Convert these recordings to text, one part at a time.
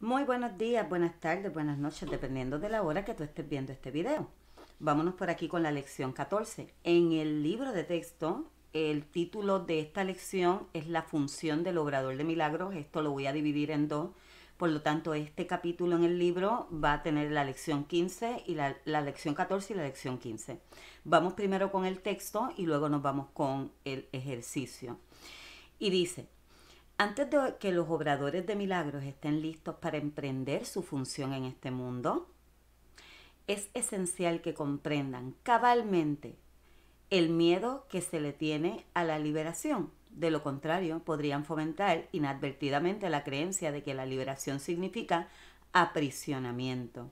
Muy buenos días, buenas tardes, buenas noches, dependiendo de la hora que tú estés viendo este video. Vámonos por aquí con la lección 14. En el libro de texto, el título de esta lección es La función del obrador de milagros. Esto lo voy a dividir en dos. Por lo tanto, este capítulo en el libro va a tener la lección 15 y la, la, lección 14 y la lección 15. Vamos primero con el texto y luego nos vamos con el ejercicio. Y dice, antes de que los obradores de milagros estén listos para emprender su función en este mundo, es esencial que comprendan cabalmente el miedo que se le tiene a la liberación. De lo contrario, podrían fomentar inadvertidamente la creencia de que la liberación significa aprisionamiento,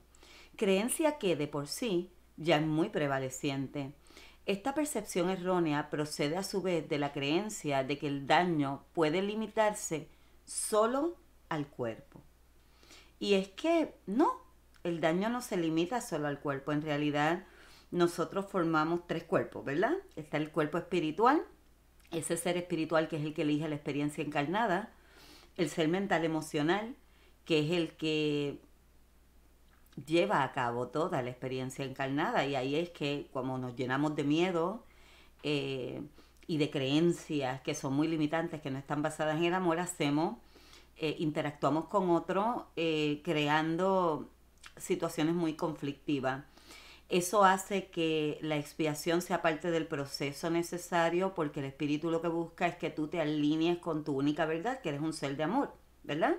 creencia que de por sí ya es muy prevaleciente esta percepción errónea procede a su vez de la creencia de que el daño puede limitarse solo al cuerpo. Y es que no, el daño no se limita solo al cuerpo. En realidad, nosotros formamos tres cuerpos, ¿verdad? Está el cuerpo espiritual, ese ser espiritual que es el que elige la experiencia encarnada, el ser mental emocional, que es el que lleva a cabo toda la experiencia encarnada y ahí es que como nos llenamos de miedo eh, y de creencias que son muy limitantes, que no están basadas en el amor, hacemos, eh, interactuamos con otro eh, creando situaciones muy conflictivas. Eso hace que la expiación sea parte del proceso necesario porque el espíritu lo que busca es que tú te alinees con tu única verdad, que eres un ser de amor, ¿verdad?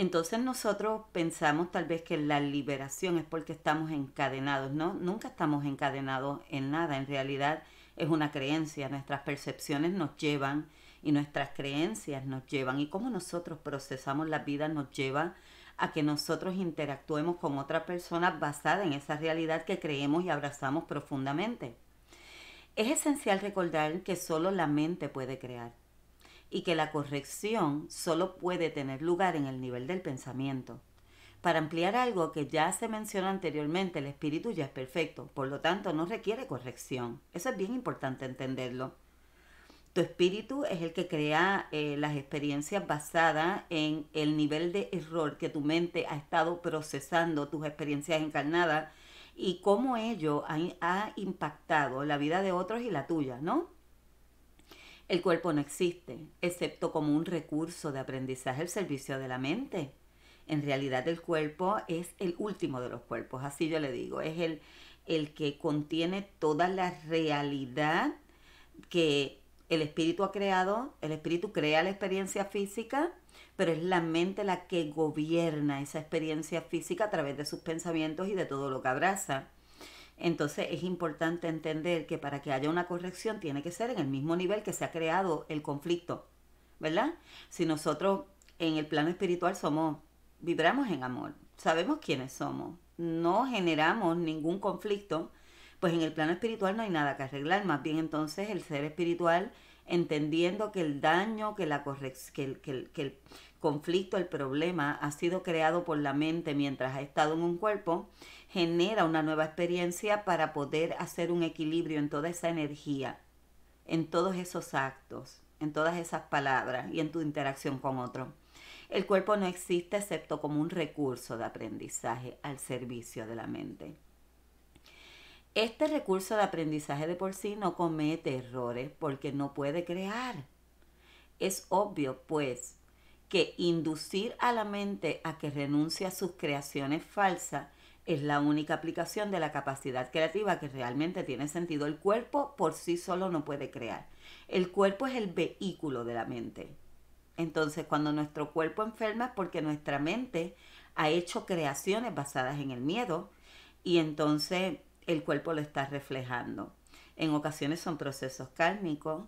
Entonces nosotros pensamos tal vez que la liberación es porque estamos encadenados, ¿no? Nunca estamos encadenados en nada, en realidad es una creencia, nuestras percepciones nos llevan y nuestras creencias nos llevan y cómo nosotros procesamos la vida nos lleva a que nosotros interactuemos con otra persona basada en esa realidad que creemos y abrazamos profundamente. Es esencial recordar que solo la mente puede crear y que la corrección solo puede tener lugar en el nivel del pensamiento. Para ampliar algo que ya se mencionó anteriormente, el espíritu ya es perfecto, por lo tanto no requiere corrección. Eso es bien importante entenderlo. Tu espíritu es el que crea eh, las experiencias basadas en el nivel de error que tu mente ha estado procesando, tus experiencias encarnadas, y cómo ello ha impactado la vida de otros y la tuya, ¿no? El cuerpo no existe, excepto como un recurso de aprendizaje al servicio de la mente. En realidad el cuerpo es el último de los cuerpos, así yo le digo, es el, el que contiene toda la realidad que el espíritu ha creado, el espíritu crea la experiencia física, pero es la mente la que gobierna esa experiencia física a través de sus pensamientos y de todo lo que abraza. Entonces es importante entender que para que haya una corrección tiene que ser en el mismo nivel que se ha creado el conflicto, ¿verdad? Si nosotros en el plano espiritual somos, vibramos en amor, sabemos quiénes somos, no generamos ningún conflicto, pues en el plano espiritual no hay nada que arreglar, más bien entonces el ser espiritual entendiendo que el daño, que, el conflicto, el problema ha sido creado por la mente mientras ha estado en un cuerpo, genera una nueva experiencia para poder hacer un equilibrio en toda esa energía, en todos esos actos, en todas esas palabras y en tu interacción con otro. El cuerpo no existe excepto como un recurso de aprendizaje al servicio de la mente. Este recurso de aprendizaje de por sí no comete errores porque no puede crear. Es obvio, pues, que inducir a la mente a que renuncie a sus creaciones falsas es la única aplicación de la capacidad creativa que realmente tiene sentido. El cuerpo por sí solo no puede crear. El cuerpo es el vehículo de la mente. Entonces, cuando nuestro cuerpo enferma es porque nuestra mente ha hecho creaciones basadas en el miedo y entonces el cuerpo lo está reflejando. En ocasiones son procesos kármicos.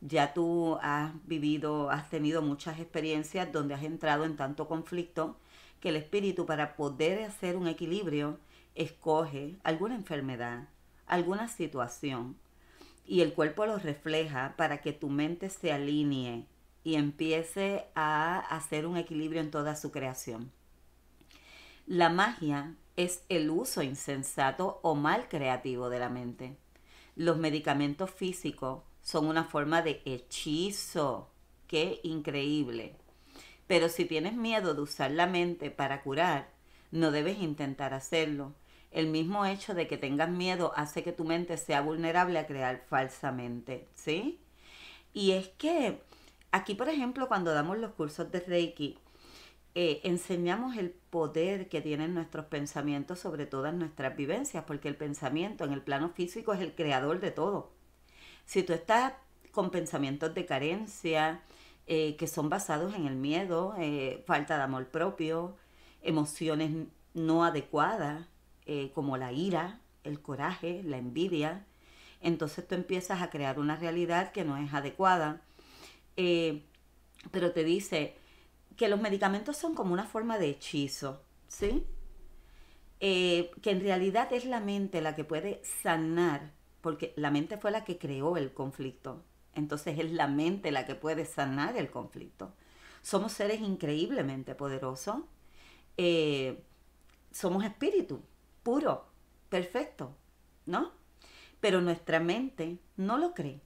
Ya tú has vivido, has tenido muchas experiencias donde has entrado en tanto conflicto que el espíritu para poder hacer un equilibrio escoge alguna enfermedad, alguna situación y el cuerpo lo refleja para que tu mente se alinee y empiece a hacer un equilibrio en toda su creación. La magia es el uso insensato o mal creativo de la mente. Los medicamentos físicos son una forma de hechizo. ¡Qué increíble! Pero si tienes miedo de usar la mente para curar, no debes intentar hacerlo. El mismo hecho de que tengas miedo hace que tu mente sea vulnerable a crear falsamente, ¿sí? Y es que aquí, por ejemplo, cuando damos los cursos de Reiki, eh, enseñamos el poder que tienen nuestros pensamientos sobre todas nuestras vivencias, porque el pensamiento en el plano físico es el creador de todo. Si tú estás con pensamientos de carencia, eh, que son basados en el miedo, eh, falta de amor propio, emociones no adecuadas, como la ira, el coraje, la envidia, entonces tú empiezas a crear una realidad que no es adecuada. pero te dice, que los medicamentos son como una forma de hechizo, ¿sí? Eh, que en realidad es la mente la que puede sanar, porque la mente fue la que creó el conflicto. Entonces es la mente la que puede sanar el conflicto. Somos seres increíblemente poderosos. Eh, somos espíritu, puro, perfecto, ¿no? Pero nuestra mente no lo cree.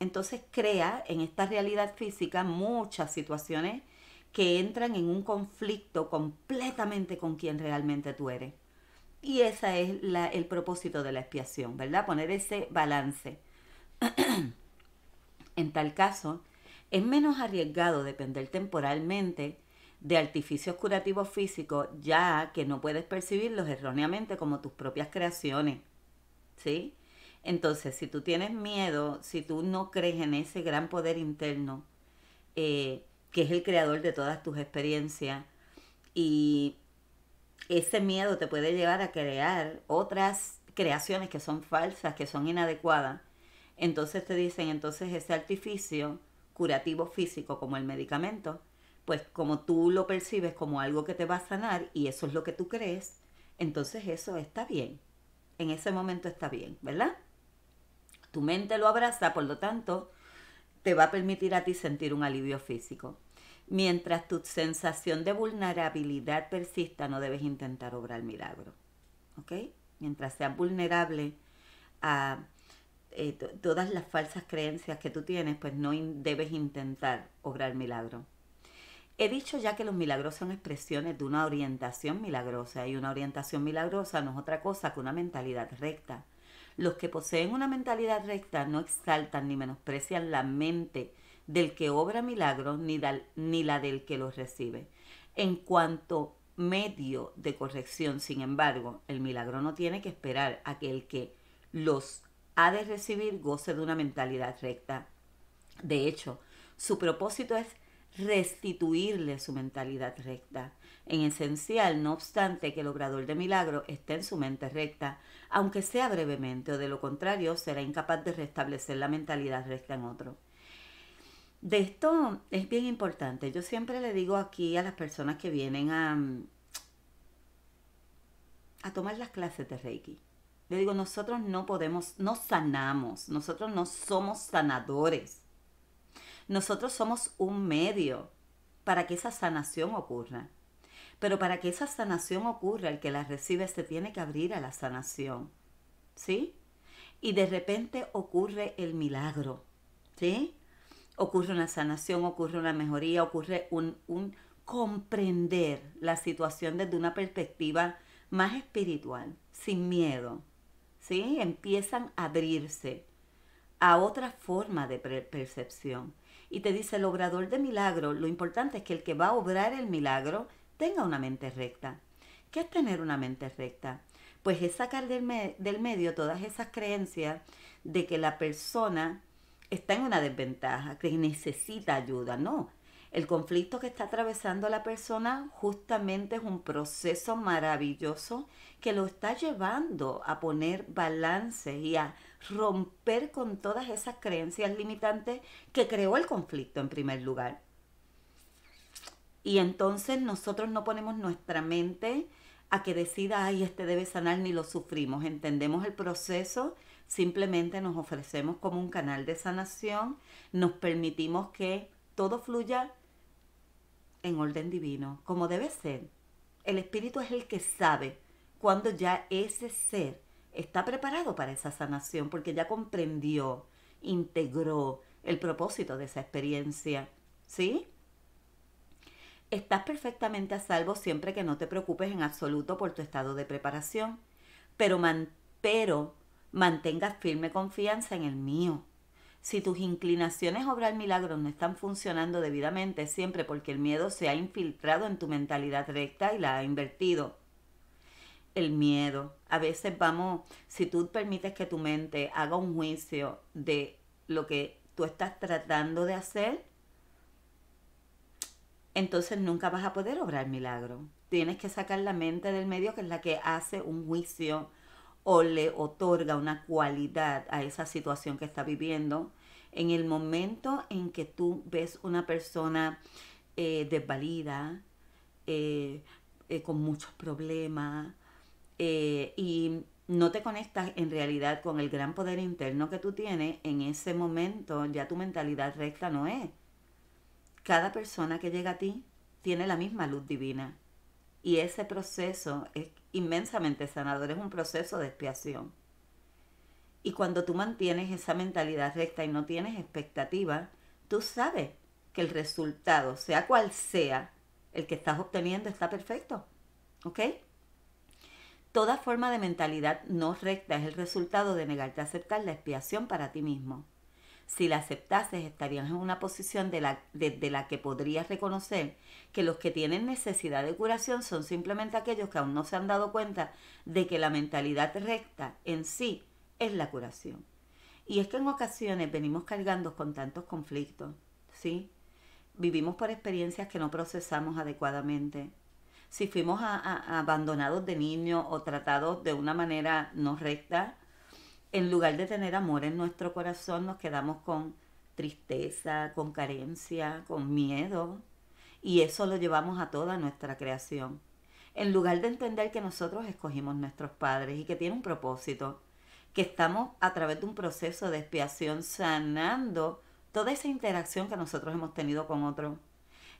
Entonces crea en esta realidad física muchas situaciones que entran en un conflicto completamente con quien realmente tú eres. Y ese es la, el propósito de la expiación, ¿verdad? Poner ese balance. en tal caso, es menos arriesgado depender temporalmente de artificios curativos físicos, ya que no puedes percibirlos erróneamente como tus propias creaciones. ¿Sí? Entonces, si tú tienes miedo, si tú no crees en ese gran poder interno, eh, que es el creador de todas tus experiencias. Y ese miedo te puede llevar a crear otras creaciones que son falsas, que son inadecuadas. Entonces te dicen, entonces ese artificio curativo físico como el medicamento, pues como tú lo percibes como algo que te va a sanar y eso es lo que tú crees, entonces eso está bien. En ese momento está bien, ¿verdad? Tu mente lo abraza, por lo tanto, te va a permitir a ti sentir un alivio físico. Mientras tu sensación de vulnerabilidad persista, no debes intentar obrar milagro. ¿Ok? Mientras seas vulnerable a eh, todas las falsas creencias que tú tienes, pues no debes intentar obrar milagro. He dicho ya que los milagros son expresiones de una orientación milagrosa y una orientación milagrosa no es otra cosa que una mentalidad recta. Los que poseen una mentalidad recta no exaltan ni menosprecian la mente del que obra milagros ni, ni la del que los recibe. En cuanto medio de corrección, sin embargo, el milagro no tiene que esperar a que el que los ha de recibir goce de una mentalidad recta. De hecho, su propósito es restituirle su mentalidad recta. En esencial, no obstante, que el obrador de milagro esté en su mente recta, aunque sea brevemente, o de lo contrario será incapaz de restablecer la mentalidad recta en otro. De esto es bien importante. Yo siempre le digo aquí a las personas que vienen a, a tomar las clases de Reiki. Le digo, nosotros no podemos, no sanamos, nosotros no somos sanadores. Nosotros somos un medio para que esa sanación ocurra. Pero para que esa sanación ocurra, el que la recibe se tiene que abrir a la sanación. ¿Sí? Y de repente ocurre el milagro. ¿Sí? Ocurre una sanación, ocurre una mejoría, ocurre un, comprender la situación desde una perspectiva más espiritual, sin miedo. ¿Sí? Empiezan a abrirse a otra forma de percepción. Y te dice el obrador de milagro, lo importante es que el que va a obrar el milagro tenga una mente recta. ¿Qué es tener una mente recta? Pues es sacar del, medio todas esas creencias de que la persona está en una desventaja, que necesita ayuda. No, el conflicto que está atravesando la persona justamente es un proceso maravilloso que lo está llevando a poner balance y a romper con todas esas creencias limitantes que creó el conflicto en primer lugar. Y entonces nosotros no ponemos nuestra mente a que decida, ay, este debe sanar, ni lo sufrimos. Entendemos el proceso, simplemente nos ofrecemos como un canal de sanación, nos permitimos que todo fluya en orden divino, como debe ser. El espíritu es el que sabe cuando ya ese ser está preparado para esa sanación, porque ya comprendió, integró el propósito de esa experiencia. ¿Sí? Estás perfectamente a salvo siempre que no te preocupes en absoluto por tu estado de preparación, pero, man, pero mantengas firme confianza en el mío. Si tus inclinaciones a obrar milagros no están funcionando debidamente, siempre porque el miedo se ha infiltrado en tu mentalidad recta y la ha invertido. El miedo. A veces vamos, si tú permites que tu mente haga un juicio de lo que tú estás tratando de hacer, entonces nunca vas a poder obrar milagro. Tienes que sacar la mente del medio, que es la que hace un juicio o le otorga una cualidad a esa situación que está viviendo. En el momento en que tú ves una persona eh, desvalida, eh, eh, con muchos problemas, y no te conectas en realidad con el gran poder interno que tú tienes, en ese momento ya tu mentalidad recta no es. Cada persona que llega a ti tiene la misma luz divina y ese proceso es inmensamente sanador, es un proceso de expiación. Y cuando tú mantienes esa mentalidad recta y no tienes expectativa, tú sabes que el resultado, sea cual sea, el que estás obteniendo está perfecto. ¿Ok? Toda forma de mentalidad no recta es el resultado de negarte a aceptar la expiación para ti mismo. Si la aceptases, estarías en una posición de la, la que podrías reconocer que los que tienen necesidad de curación son simplemente aquellos que aún no se han dado cuenta de que la mentalidad recta en sí es la curación. Y es que en ocasiones venimos cargando con tantos conflictos, ¿sí? Vivimos por experiencias que no procesamos adecuadamente. Si fuimos abandonados de niño o tratados de una manera no recta, en lugar de tener amor en nuestro corazón, nos quedamos con tristeza, con carencia, con miedo. Y eso lo llevamos a toda nuestra creación. En lugar de entender que nosotros escogimos nuestros padres y que tiene un propósito, que estamos a través de un proceso de expiación sanando toda esa interacción que nosotros hemos tenido con otro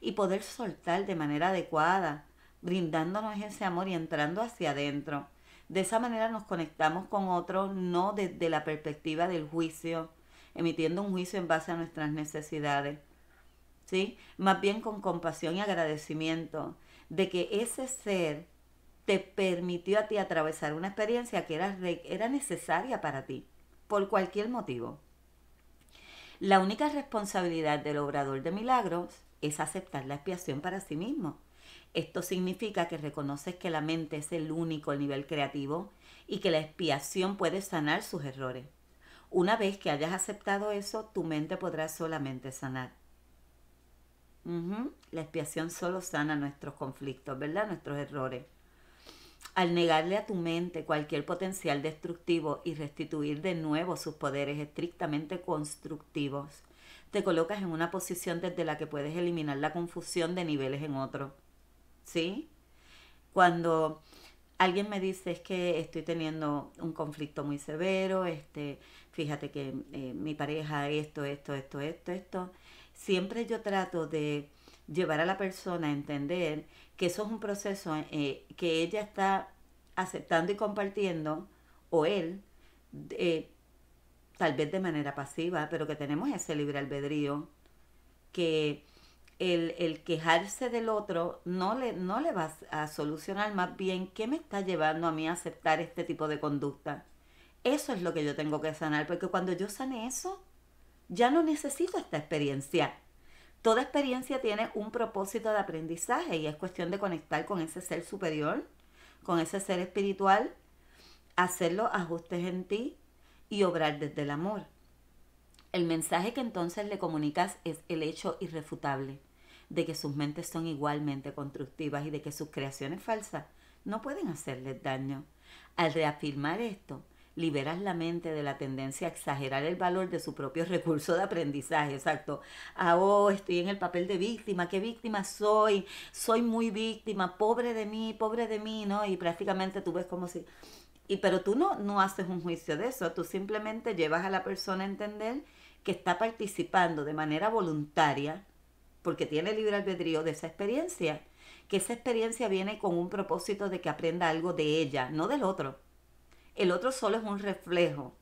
y poder soltar de manera adecuada, brindándonos ese amor y entrando hacia adentro de esa manera nos conectamos con otros, no desde la perspectiva del juicio, emitiendo un juicio en base a nuestras necesidades, ¿sí? Más bien con compasión y agradecimiento de que ese ser te permitió a ti atravesar una experiencia que era, era necesaria para ti, por cualquier motivo. La única responsabilidad del obrador de milagros es aceptar la expiación para sí mismo esto significa que reconoces que la mente es el único nivel creativo y que la expiación puede sanar sus errores. Una vez que hayas aceptado eso, tu mente podrá solamente sanar. La expiación solo sana nuestros conflictos, ¿verdad? Nuestros errores. Al negarle a tu mente cualquier potencial destructivo y restituir de nuevo sus poderes estrictamente constructivos, te colocas en una posición desde la que puedes eliminar la confusión de niveles en otro. ¿sí? Cuando alguien me dice es que estoy teniendo un conflicto muy severo, este, fíjate que eh, mi pareja esto, esto, esto, esto, esto, siempre yo trato de llevar a la persona a entender que eso es un proceso eh, que ella está aceptando y compartiendo, o él, eh, tal vez de manera pasiva, pero que tenemos ese libre albedrío, que el, quejarse del otro no le, no le va a solucionar más bien qué me está llevando a mí a aceptar este tipo de conducta. Eso es lo que yo tengo que sanar, porque cuando yo sane eso, ya no necesito esta experiencia. Toda experiencia tiene un propósito de aprendizaje y es cuestión de conectar con ese ser superior, con ese ser espiritual, hacer los ajustes en ti y obrar desde el amor. El mensaje que entonces le comunicas es el hecho irrefutable de que sus mentes son igualmente constructivas y de que sus creaciones falsas no pueden hacerles daño. Al reafirmar esto, liberas la mente de la tendencia a exagerar el valor de su propio recurso de aprendizaje, exacto. Ah, oh, estoy en el papel de víctima, qué víctima soy, soy muy víctima, pobre de mí, pobre de mí, ¿no? Y prácticamente tú ves como si... Y pero tú no, no haces un juicio de eso, tú simplemente llevas a la persona a entender que está participando de manera voluntaria porque tiene libre albedrío de esa experiencia, que esa experiencia viene con un propósito de que aprenda algo de ella, no del otro. El otro solo es un reflejo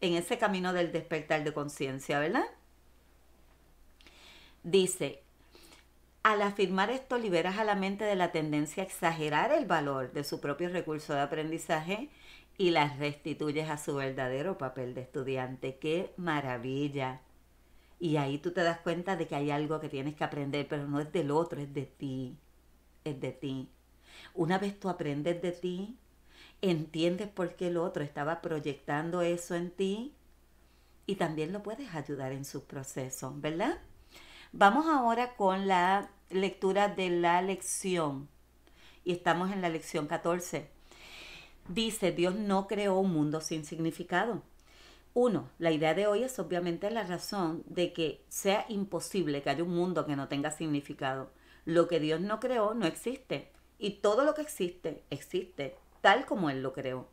en ese camino del despertar de conciencia, ¿verdad? Dice, al afirmar esto liberas a la mente de la tendencia a exagerar el valor de su propio recurso de aprendizaje y las restituyes a su verdadero papel de estudiante. ¡Qué maravilla! Y ahí tú te das cuenta de que hay algo que tienes que aprender, pero no es del otro, es de ti. Es de ti. Una vez tú aprendes de ti, entiendes por qué el otro estaba proyectando eso en ti y también lo puedes ayudar en su proceso, ¿verdad? Vamos ahora con la lectura de la lección y estamos en la lección 14. Dice, Dios no creó un mundo sin significado. Uno, la idea de hoy es obviamente la razón de que sea imposible que haya un mundo que no tenga significado. Lo que Dios no creó no existe. Y todo lo que existe, existe, tal como Él lo creó.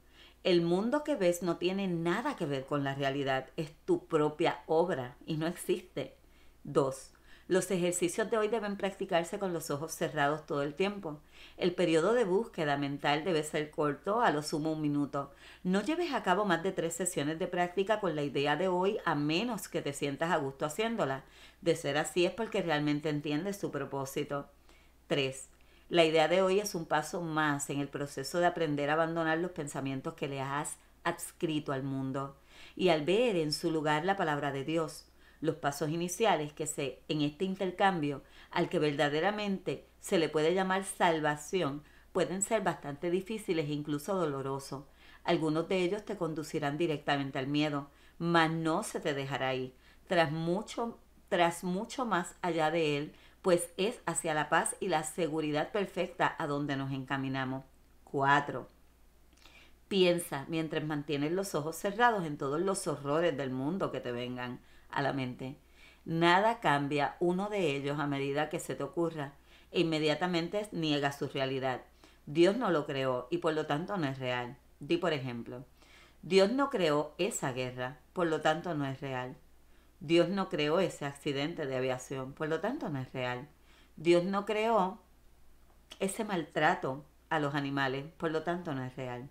El mundo que ves no tiene nada que ver con la realidad, es tu propia obra y no existe. Dos, los ejercicios de hoy deben practicarse con los ojos cerrados todo el tiempo. El periodo de búsqueda mental debe ser corto, a lo sumo un minuto. No lleves a cabo más de tres sesiones de práctica con la idea de hoy a menos que te sientas a gusto haciéndola. De ser así es porque realmente entiendes su propósito. 3. La idea de hoy es un paso más en el proceso de aprender a abandonar los pensamientos que le has adscrito al mundo y al ver en su lugar la palabra de Dios los pasos iniciales que se en este intercambio al que verdaderamente se le puede llamar salvación pueden ser bastante difíciles e incluso dolorosos. Algunos de ellos te conducirán directamente al miedo, mas no se te dejará ir. Tras mucho, tras mucho más allá de él, pues es hacia la paz y la seguridad perfecta a donde nos encaminamos. 4. Piensa mientras mantienes los ojos cerrados en todos los horrores del mundo que te vengan a la mente. Nada cambia uno de ellos a medida que se te ocurra e inmediatamente niega su realidad. Dios no lo creó y por lo tanto no es real. Di por ejemplo, Dios no creó esa guerra, por lo tanto no es real. Dios no creó ese accidente de aviación, por lo tanto no es real. Dios no creó ese maltrato a los animales, por lo tanto no es real.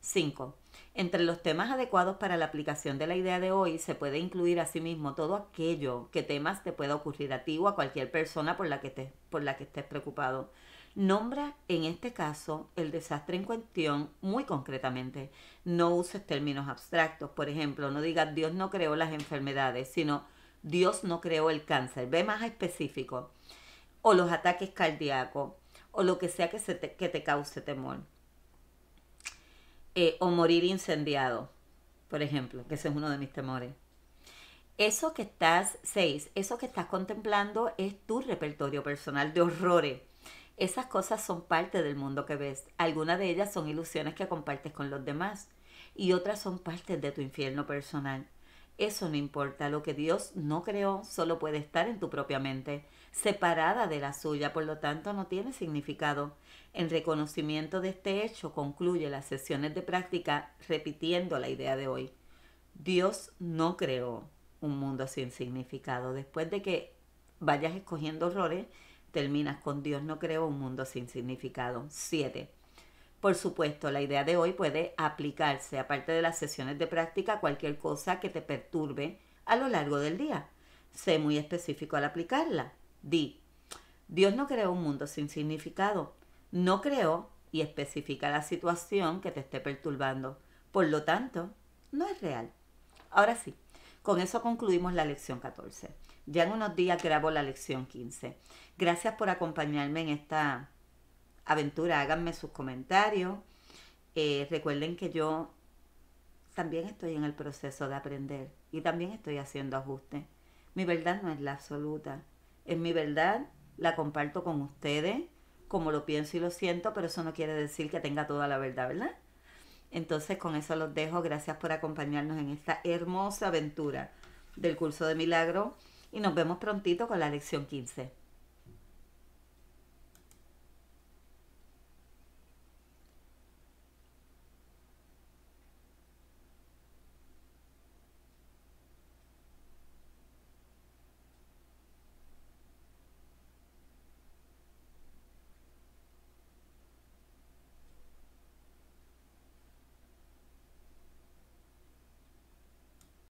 5. Entre los temas adecuados para la aplicación de la idea de hoy se puede incluir asimismo todo aquello que temas te pueda ocurrir a ti o a cualquier persona por la que, por la que estés preocupado. Nombra en este caso el desastre en cuestión muy concretamente. No uses términos abstractos. Por ejemplo, no digas Dios no creó las enfermedades, sino Dios no creó el cáncer. Ve más específico. O los ataques cardíacos. O lo que sea que, se que te cause temor. Eh, o morir incendiado, por ejemplo, que ese es uno de mis temores. Eso que estás, seis, eso que estás contemplando es tu repertorio personal de horrores. Esas cosas son parte del mundo que ves. Algunas de ellas son ilusiones que compartes con los demás y otras son parte de tu infierno personal. Eso no importa, lo que Dios no creó solo puede estar en tu propia mente, separada de la suya, por lo tanto no tiene significado. En reconocimiento de este hecho concluye las sesiones de práctica repitiendo la idea de hoy. Dios no creó un mundo sin significado. Después de que vayas escogiendo errores, terminas con Dios no creó un mundo sin significado. 7. Por supuesto, la idea de hoy puede aplicarse, aparte de las sesiones de práctica, cualquier cosa que te perturbe a lo largo del día. Sé muy específico al aplicarla. Di, Dios no creó un mundo sin significado. No creó y especifica la situación que te esté perturbando. Por lo tanto, no es real. Ahora sí, con eso concluimos la lección 14. Ya en unos días grabo la lección 15. Gracias por acompañarme en esta aventura, háganme sus comentarios. Eh, recuerden que yo también estoy en el proceso de aprender y también estoy haciendo ajustes. Mi verdad no es la absoluta. Es mi verdad, la comparto con ustedes, como lo pienso y lo siento, pero eso no quiere decir que tenga toda la verdad, ¿verdad? Entonces con eso los dejo. Gracias por acompañarnos en esta hermosa aventura del curso de milagro y nos vemos prontito con la lección 15.